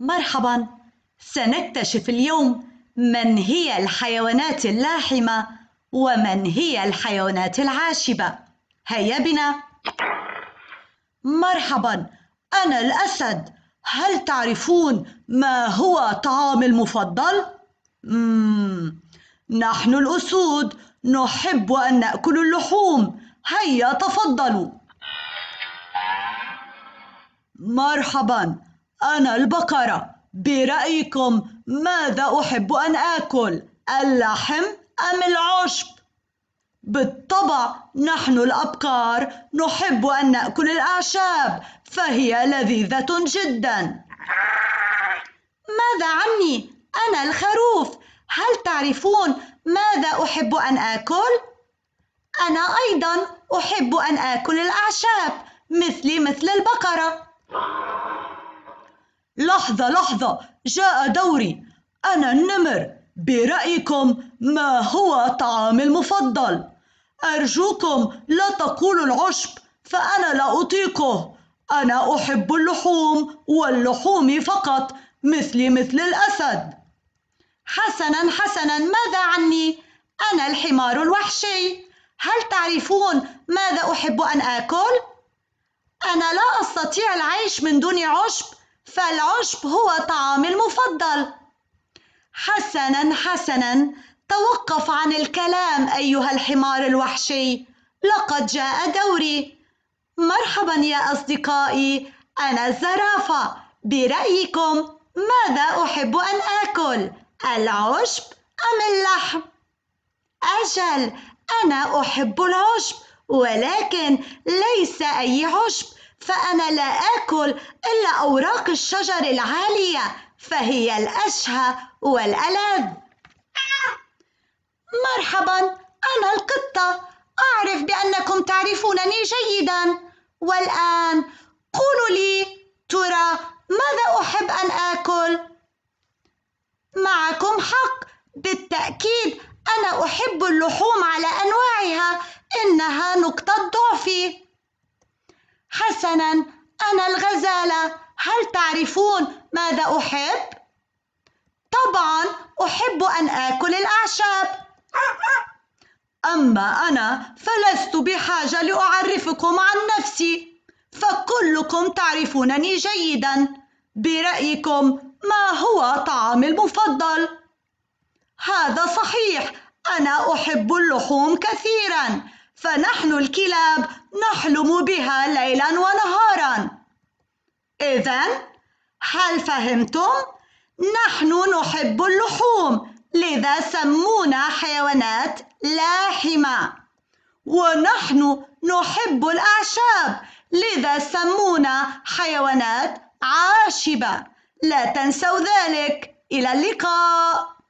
مرحبا سنكتشف اليوم من هي الحيوانات اللاحمه ومن هي الحيوانات العاشبه هيا بنا مرحبا انا الاسد هل تعرفون ما هو طعامي المفضل مم. نحن الاسود نحب ان ناكل اللحوم هيا تفضلوا مرحبا أنا البقرة برأيكم ماذا أحب أن آكل اللحم أم العشب؟ بالطبع نحن الأبقار نحب أن نأكل الأعشاب فهي لذيذة جدا ماذا عني؟ أنا الخروف هل تعرفون ماذا أحب أن آكل؟ أنا أيضا أحب أن آكل الأعشاب مثلي مثل البقرة لحظة لحظة جاء دوري أنا النمر برأيكم ما هو طعامي المفضل؟ أرجوكم لا تقولوا العشب فأنا لا أطيقه أنا أحب اللحوم واللحوم فقط مثلي مثل الأسد حسنا حسنا ماذا عني؟ أنا الحمار الوحشي هل تعرفون ماذا أحب أن آكل؟ أنا لا أستطيع العيش من دون عشب فالعشب هو طعامي المفضل حسنا حسنا توقف عن الكلام ايها الحمار الوحشي لقد جاء دوري مرحبا يا اصدقائي انا الزرافه برايكم ماذا احب ان اكل العشب ام اللحم اجل انا احب العشب ولكن ليس اي عشب فأنا لا آكل إلا أوراق الشجر العالية فهي الأشهى والألذ مرحبا أنا القطة أعرف بأنكم تعرفونني جيدا والآن قولوا لي ترى ماذا أحب أن آكل؟ معكم حق بالتأكيد أنا أحب اللحوم على أنواعها إنها نقطة حسنا أنا الغزالة هل تعرفون ماذا أحب؟ طبعا أحب أن آكل الأعشاب أما أنا فلست بحاجة لأعرفكم عن نفسي فكلكم تعرفونني جيدا برأيكم ما هو طعامي المفضل؟ هذا صحيح أنا أحب اللحوم كثيرا فنحن الكلاب نحلم بها ليلا ونهارا اذا هل فهمتم نحن نحب اللحوم لذا سمونا حيوانات لاحمه ونحن نحب الاعشاب لذا سمونا حيوانات عاشبه لا تنسوا ذلك الى اللقاء